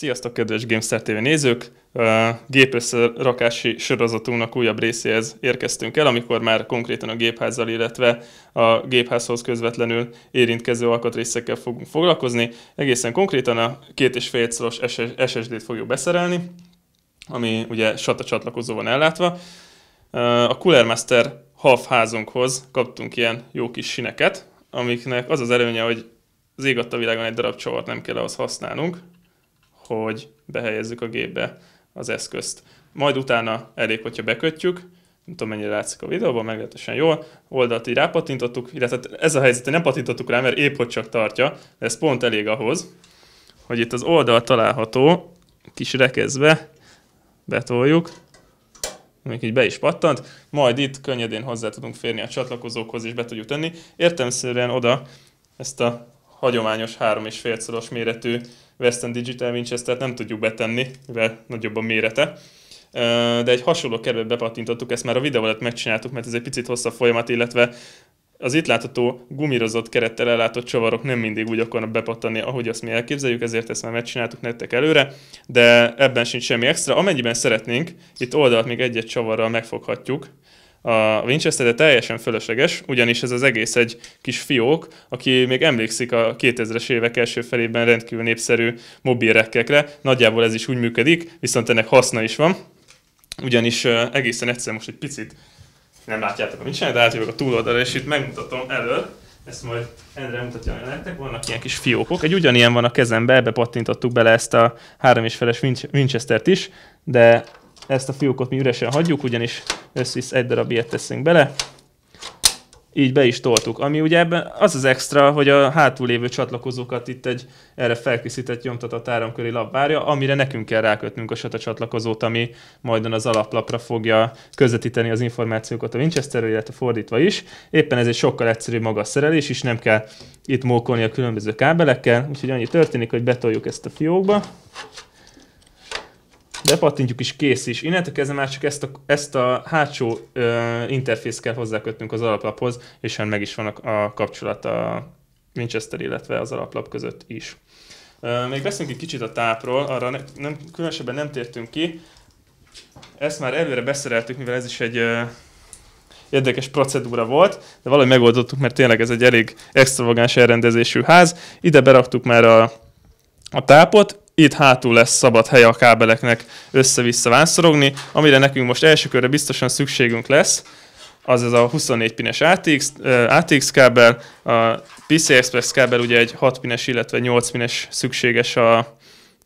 Sziasztok, kedves GameStar TV nézők! Gépösszerakási sorozatunknak újabb részéhez érkeztünk el, amikor már konkrétan a gépházzal, illetve a gépházhoz közvetlenül érintkező alkatrészekkel fogunk foglalkozni. Egészen konkrétan a két és fél SSD-t fogjuk beszerelni, ami ugye SATA csatlakozó van ellátva. A Cooler Master half házunkhoz kaptunk ilyen jó kis sineket, amiknek az az előnye, hogy az ég a világon egy darab csavart nem kell ahhoz használnunk, hogy behelyezzük a gépbe az eszközt. Majd utána elég, hogyha bekötjük, nem tudom mennyire látszik a videóban, meglehetősen jól, oldalt így rápatintottuk, illetve ez a helyzet, nem patintottuk rá, mert épp hogy csak tartja, de ez pont elég ahhoz, hogy itt az oldal található kis rekezbe betoljuk, amik így be is pattant, majd itt könnyedén hozzá tudunk férni a csatlakozókhoz, és be tudjuk tenni. Értemszerűen oda ezt a hagyományos 3,5 szoros méretű Western Digital winchester nem tudjuk betenni, mivel nagyobb a mérete. De egy hasonló kerület bepattintottuk, ezt már a videó alatt megcsináltuk, mert ez egy picit hosszabb folyamat, illetve az itt látható gumírozott kerettel ellátott csavarok nem mindig úgy akarnak bepattani, ahogy azt mi elképzeljük, ezért ezt már megcsináltuk nektek előre, de ebben sincs semmi extra. Amennyiben szeretnénk, itt oldalt még egy-egy csavarral megfoghatjuk, a Winchester de teljesen fölösleges, ugyanis ez az egész egy kis fiók, aki még emlékszik a 2000-es évek első felében rendkívül népszerű mobilrekkekre. Nagyjából ez is úgy működik, viszont ennek haszna is van, ugyanis egészen egyszer most egy picit nem látjátok, a Winchester de átjövök a túloldalra, és itt megmutatom elő. ezt majd Endre mutatja hogy nektek, vannak ilyen kis fiókok. Egy ugyanilyen van a kezembe, ebbe pattintottuk bele ezt a három és feles Winchester-t is, de ezt a fiókot mi üresen hagyjuk, ugyanis összvisz egy darab ilyet teszünk bele. Így be is toltuk. Ami ugye ebben az az extra, hogy a hátul lévő csatlakozókat itt egy erre felkészített nyomtatott áramköri lap várja, amire nekünk kell rákötnünk a SATA csatlakozót, ami majd az alaplapra fogja közvetíteni az információkat a Winchesterről, illetve fordítva is. Éppen ez egy sokkal egyszerűbb magas szerelés, és nem kell itt mókolni a különböző kábelekkel, úgyhogy annyi történik, hogy betoljuk ezt a fiókba bepattintjuk is, kész is. Innentől kezdve már csak ezt a, ezt a hátsó ö, interfész kell hozzákötnünk az alaplaphoz, és hát meg is van a, a kapcsolat a Winchester, illetve az alaplap között is. Ö, még beszélünk egy kicsit a tápról, arra ne, nem, különösebben nem tértünk ki. Ezt már előre beszereltük, mivel ez is egy ö, érdekes procedúra volt, de valahogy megoldottuk, mert tényleg ez egy elég extravagáns elrendezésű ház. Ide beraktuk már a, a tápot, itt hátul lesz szabad hely a kábeleknek össze-vissza vászorogni, amire nekünk most első körre biztosan szükségünk lesz, az ez a 24 pines ATX, eh, ATX kábel, a PC Express kábel ugye egy 6 pines, illetve 8 pines szükséges a,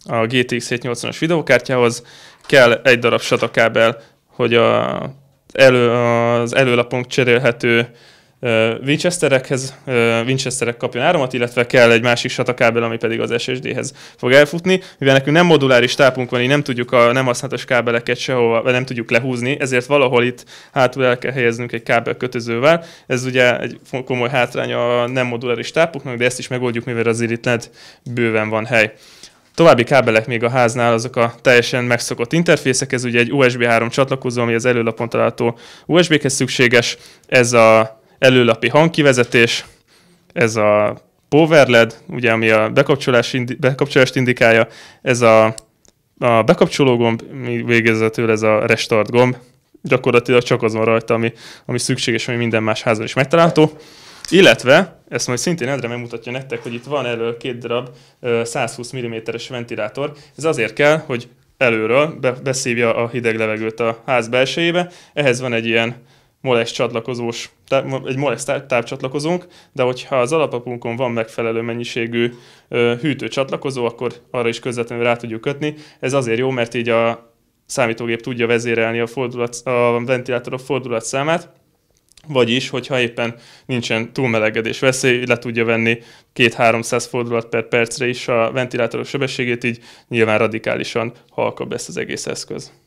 a GTX 780-as videókártyához, kell egy darab SATA kábel, hogy a, elő, az előlapunk cserélhető Winchesterekhez, Winchesterek kapjon áramot, illetve kell egy másik satakábel, ami pedig az SSD-hez fog elfutni. Mivel nekünk nem moduláris tápunk van, így nem tudjuk a nem használatos kábeleket sehova, vagy nem tudjuk lehúzni, ezért valahol itt hátul el kell helyeznünk egy kábel kötözővel. Ez ugye egy komoly hátrány a nem moduláris tápunknak, de ezt is megoldjuk, mivel az itt lehet bőven van hely. További kábelek még a háznál azok a teljesen megszokott interfészek, ez ugye egy USB 3 csatlakozó, ami az előlapon található USB-hez szükséges, ez a előlapi hangkivezetés, ez a power LED, ugye, ami a bekapcsolás indi, bekapcsolást indikálja, ez a, a bekapcsoló gomb, végezetül ez a restart gomb, gyakorlatilag csak az van rajta, ami, ami szükséges, ami minden más házban is megtalálható. Illetve, ezt majd szintén Endre megmutatja nektek, hogy itt van elő két darab 120 mm-es ventilátor. Ez azért kell, hogy előről be, beszívja a hideg levegőt a ház belsejébe. Ehhez van egy ilyen moles csatlakozós, egy moles tápcsatlakozónk, de hogyha az alapapunkon van megfelelő mennyiségű hűtő csatlakozó, akkor arra is közvetlenül rá tudjuk kötni. Ez azért jó, mert így a számítógép tudja vezérelni a, fordulat, a ventilátorok fordulatszámát, vagyis, hogyha éppen nincsen túlmelegedés veszély, le tudja venni 2-300 fordulat per percre is a ventilátorok sebességét, így nyilván radikálisan halkabb lesz az egész eszköz.